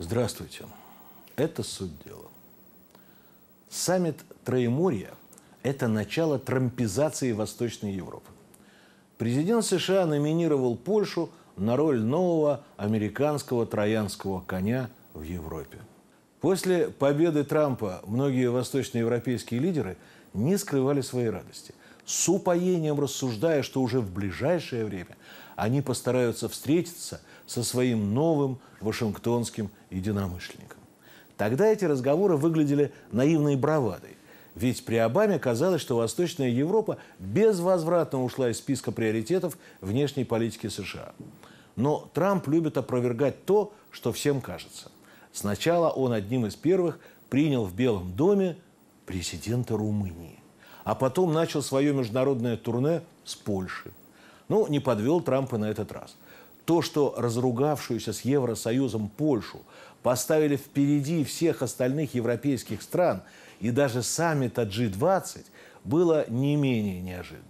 Здравствуйте. Это суть дела. Саммит Троеморья – это начало трампизации Восточной Европы. Президент США номинировал Польшу на роль нового американского троянского коня в Европе. После победы Трампа многие восточноевропейские лидеры не скрывали своей радости, с упоением рассуждая, что уже в ближайшее время они постараются встретиться со своим новым вашингтонским единомышленником. Тогда эти разговоры выглядели наивной бравадой. Ведь при Обаме казалось, что Восточная Европа безвозвратно ушла из списка приоритетов внешней политики США. Но Трамп любит опровергать то, что всем кажется. Сначала он одним из первых принял в Белом доме президента Румынии. А потом начал свое международное турне с Польши. Ну, не подвел Трампа на этот раз. То, что разругавшуюся с Евросоюзом Польшу поставили впереди всех остальных европейских стран и даже саммита G20, было не менее неожиданно.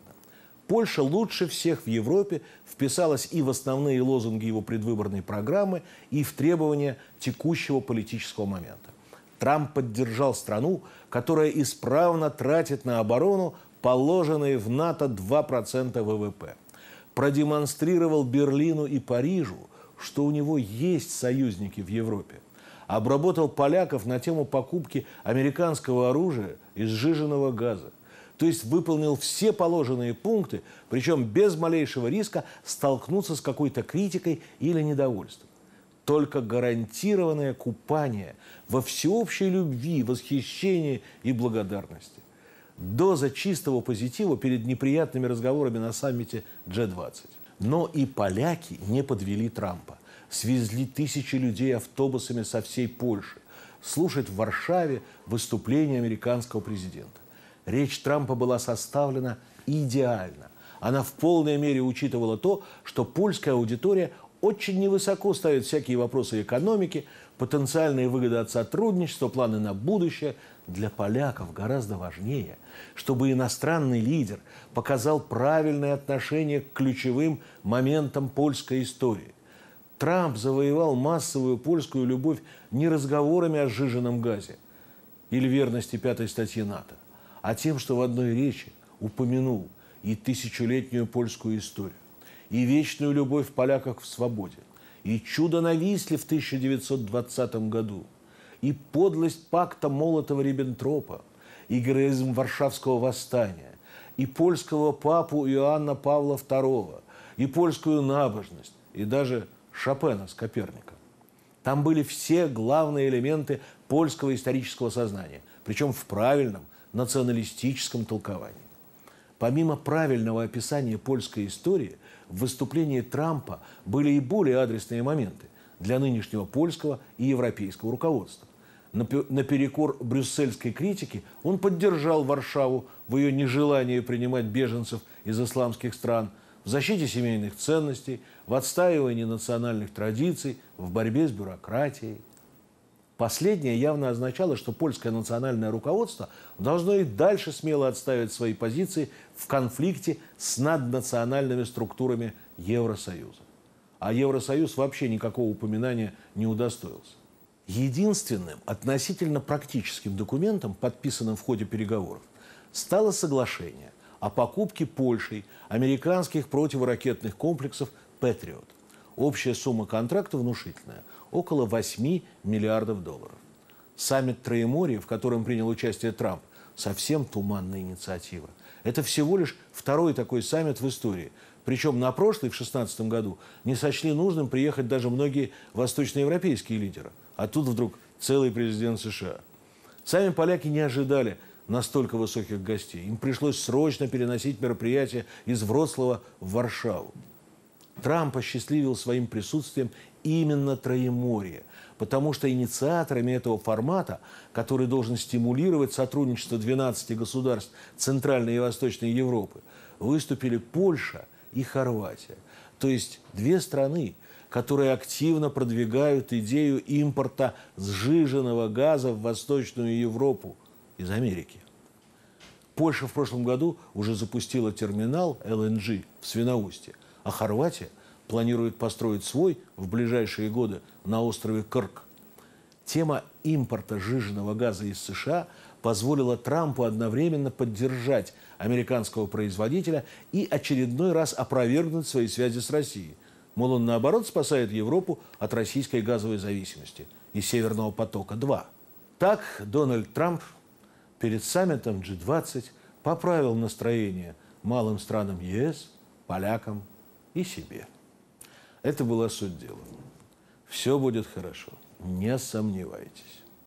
Польша лучше всех в Европе вписалась и в основные лозунги его предвыборной программы, и в требования текущего политического момента. Трамп поддержал страну, которая исправно тратит на оборону положенные в НАТО 2% ВВП – продемонстрировал Берлину и Парижу, что у него есть союзники в Европе. Обработал поляков на тему покупки американского оружия из сжиженного газа. То есть выполнил все положенные пункты, причем без малейшего риска столкнуться с какой-то критикой или недовольством. Только гарантированное купание во всеобщей любви, восхищении и благодарности доза чистого позитива перед неприятными разговорами на саммите G20. Но и поляки не подвели Трампа. Свезли тысячи людей автобусами со всей Польши. Слушать в Варшаве выступление американского президента. Речь Трампа была составлена идеально. Она в полной мере учитывала то, что польская аудитория очень невысоко ставит всякие вопросы экономики, потенциальные выгоды от сотрудничества, планы на будущее. Для поляков гораздо важнее, чтобы иностранный лидер показал правильное отношение к ключевым моментам польской истории. Трамп завоевал массовую польскую любовь не разговорами о сжиженном газе или верности пятой статьи НАТО, а тем, что в одной речи упомянул и тысячелетнюю польскую историю и вечную любовь поляков в свободе, и чудо на Висле в 1920 году, и подлость пакта Молотова-Риббентропа, и героизм Варшавского восстания, и польского папу Иоанна Павла II, и польскую набожность, и даже Шопена с Коперником. Там были все главные элементы польского исторического сознания, причем в правильном националистическом толковании. Помимо правильного описания польской истории, в выступлении Трампа были и более адресные моменты для нынешнего польского и европейского руководства. Наперекор брюссельской критики он поддержал Варшаву в ее нежелании принимать беженцев из исламских стран, в защите семейных ценностей, в отстаивании национальных традиций, в борьбе с бюрократией. Последнее явно означало, что польское национальное руководство должно и дальше смело отставить свои позиции в конфликте с наднациональными структурами Евросоюза. А Евросоюз вообще никакого упоминания не удостоился. Единственным относительно практическим документом, подписанным в ходе переговоров, стало соглашение о покупке Польшей американских противоракетных комплексов «Патриот», Общая сумма контракта внушительная – около 8 миллиардов долларов. Саммит Троеморья, в котором принял участие Трамп, совсем туманная инициатива. Это всего лишь второй такой саммит в истории. Причем на прошлый, в 2016 году, не сочли нужным приехать даже многие восточноевропейские лидеры. А тут вдруг целый президент США. Сами поляки не ожидали настолько высоких гостей. Им пришлось срочно переносить мероприятие из Вроцлава в Варшаву. Трамп осчастливил своим присутствием именно Троеморье, потому что инициаторами этого формата, который должен стимулировать сотрудничество 12 государств Центральной и Восточной Европы, выступили Польша и Хорватия. То есть две страны, которые активно продвигают идею импорта сжиженного газа в Восточную Европу из Америки. Польша в прошлом году уже запустила терминал LNG в Свиноустье – а Хорватия планирует построить свой в ближайшие годы на острове Кырк. Тема импорта жиженного газа из США позволила Трампу одновременно поддержать американского производителя и очередной раз опровергнуть свои связи с Россией. Мол, он наоборот спасает Европу от российской газовой зависимости и Северного потока-2. Так Дональд Трамп перед саммитом G20 поправил настроение малым странам ЕС, полякам и себе. Это была суть дела. Все будет хорошо, не сомневайтесь.